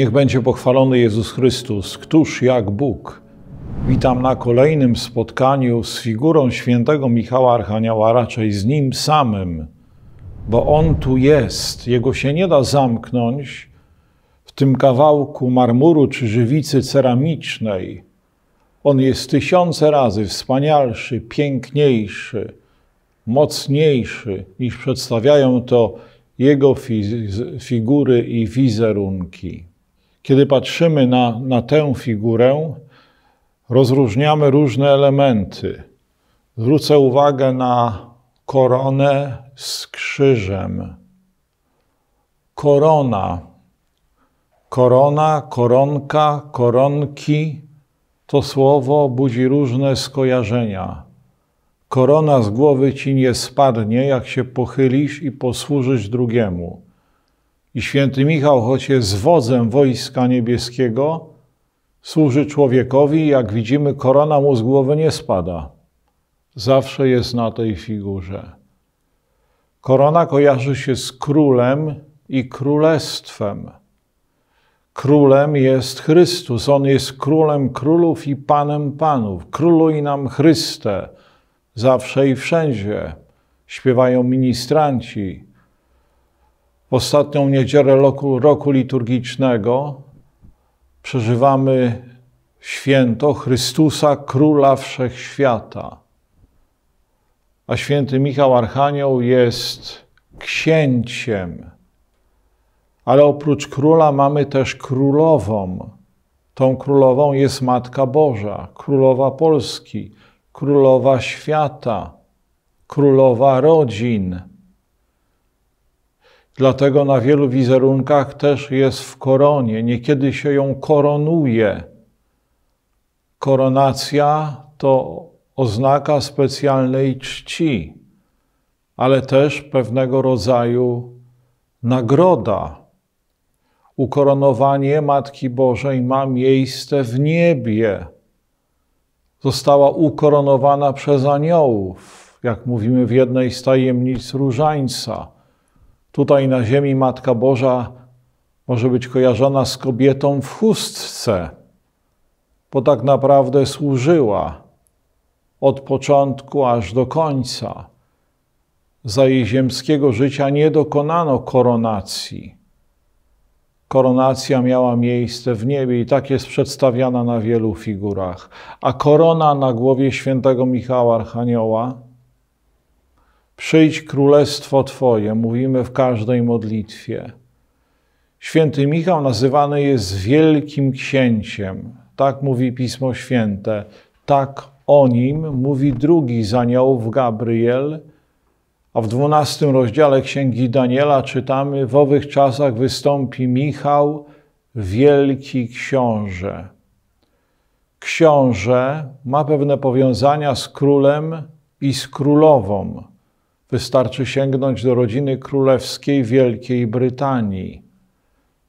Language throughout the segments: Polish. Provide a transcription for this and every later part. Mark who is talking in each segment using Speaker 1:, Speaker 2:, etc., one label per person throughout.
Speaker 1: Niech będzie pochwalony Jezus Chrystus, któż jak Bóg. Witam na kolejnym spotkaniu z figurą świętego Michała Archanioła, raczej z nim samym, bo on tu jest. Jego się nie da zamknąć w tym kawałku marmuru czy żywicy ceramicznej. On jest tysiące razy wspanialszy, piękniejszy, mocniejszy niż przedstawiają to jego figury i wizerunki. Kiedy patrzymy na, na tę figurę, rozróżniamy różne elementy. Zwrócę uwagę na koronę z krzyżem. Korona. Korona, koronka, koronki to słowo budzi różne skojarzenia. Korona z głowy ci nie spadnie, jak się pochylisz i posłużysz drugiemu. I święty Michał, choć jest wodzem wojska niebieskiego, służy człowiekowi, jak widzimy, korona mu z głowy nie spada. Zawsze jest na tej figurze. Korona kojarzy się z królem i królestwem. Królem jest Chrystus. On jest królem królów i panem panów. Króluj nam Chryste, zawsze i wszędzie, śpiewają ministranci w ostatnią niedzielę roku, roku liturgicznego przeżywamy święto Chrystusa Króla Wszechświata. A święty Michał Archanioł jest księciem. Ale oprócz króla mamy też królową. Tą królową jest Matka Boża, królowa Polski, królowa świata, królowa rodzin, Dlatego na wielu wizerunkach też jest w koronie, niekiedy się ją koronuje. Koronacja to oznaka specjalnej czci, ale też pewnego rodzaju nagroda. Ukoronowanie Matki Bożej ma miejsce w niebie. Została ukoronowana przez aniołów, jak mówimy w jednej z tajemnic różańca Tutaj na ziemi Matka Boża może być kojarzona z kobietą w chustce, bo tak naprawdę służyła od początku aż do końca. Za jej ziemskiego życia nie dokonano koronacji. Koronacja miała miejsce w niebie i tak jest przedstawiana na wielu figurach. A korona na głowie świętego Michała Archanioła Przyjdź królestwo Twoje, mówimy w każdej modlitwie. Święty Michał nazywany jest wielkim księciem. Tak mówi Pismo Święte. Tak o nim mówi drugi z aniołów Gabriel, a w dwunastym rozdziale Księgi Daniela czytamy: W owych czasach wystąpi Michał, wielki książę. Książę ma pewne powiązania z królem i z królową. Wystarczy sięgnąć do rodziny królewskiej Wielkiej Brytanii.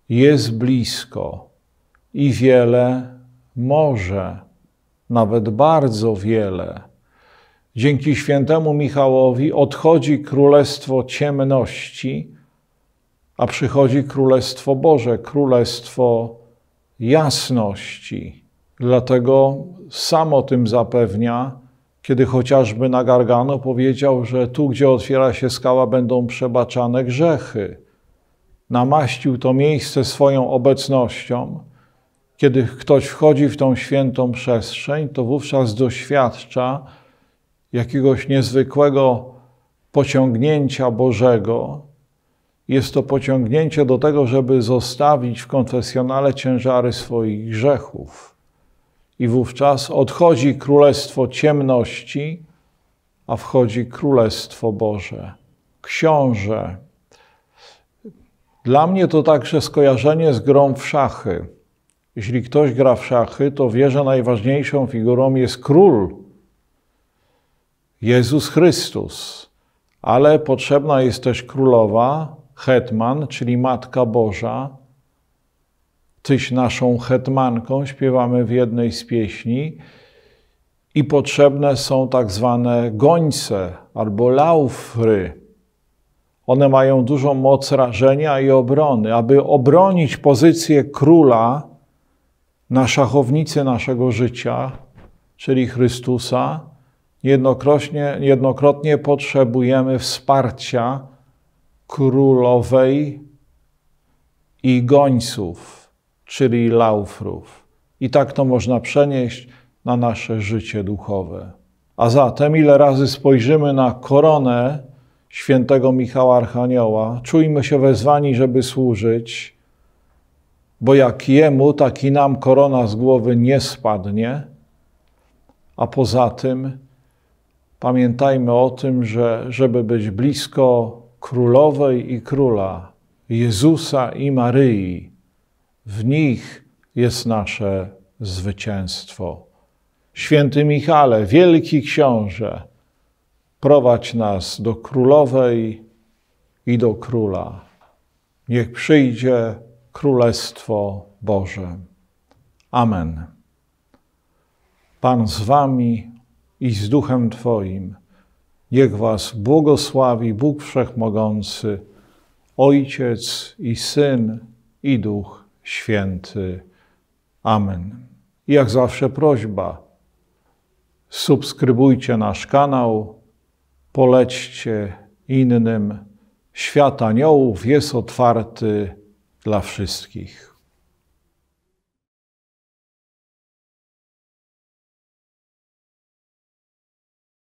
Speaker 1: Jest blisko i wiele może, nawet bardzo wiele. Dzięki świętemu Michałowi odchodzi królestwo ciemności, a przychodzi królestwo Boże, królestwo jasności. Dlatego samo tym zapewnia kiedy chociażby na Gargano powiedział, że tu, gdzie otwiera się skała, będą przebaczane grzechy. Namaścił to miejsce swoją obecnością. Kiedy ktoś wchodzi w tą świętą przestrzeń, to wówczas doświadcza jakiegoś niezwykłego pociągnięcia Bożego. Jest to pociągnięcie do tego, żeby zostawić w konfesjonale ciężary swoich grzechów i wówczas odchodzi królestwo ciemności, a wchodzi królestwo Boże. Książę. Dla mnie to także skojarzenie z grą w szachy. Jeśli ktoś gra w szachy, to wie, że najważniejszą figurą jest król, Jezus Chrystus. Ale potrzebna jest też królowa, hetman, czyli Matka Boża, tyś naszą hetmanką, śpiewamy w jednej z pieśni. I potrzebne są tak zwane gońce albo laufry. One mają dużą moc rażenia i obrony. Aby obronić pozycję króla na szachownicy naszego życia, czyli Chrystusa, jednokrotnie, potrzebujemy wsparcia królowej i gońców czyli laufrów. I tak to można przenieść na nasze życie duchowe. A zatem, ile razy spojrzymy na koronę świętego Michała Archanioła, czujmy się wezwani, żeby służyć, bo jak jemu, tak i nam korona z głowy nie spadnie. A poza tym, pamiętajmy o tym, że żeby być blisko królowej i króla, Jezusa i Maryi, w nich jest nasze zwycięstwo. Święty Michale, wielki książę, prowadź nas do królowej i do króla. Niech przyjdzie Królestwo Boże. Amen. Pan z Wami i z Duchem Twoim. Niech Was błogosławi Bóg Wszechmogący, Ojciec i Syn i Duch Święty. Amen. I jak zawsze prośba, subskrybujcie nasz kanał, polećcie innym. Świat aniołów jest otwarty dla wszystkich.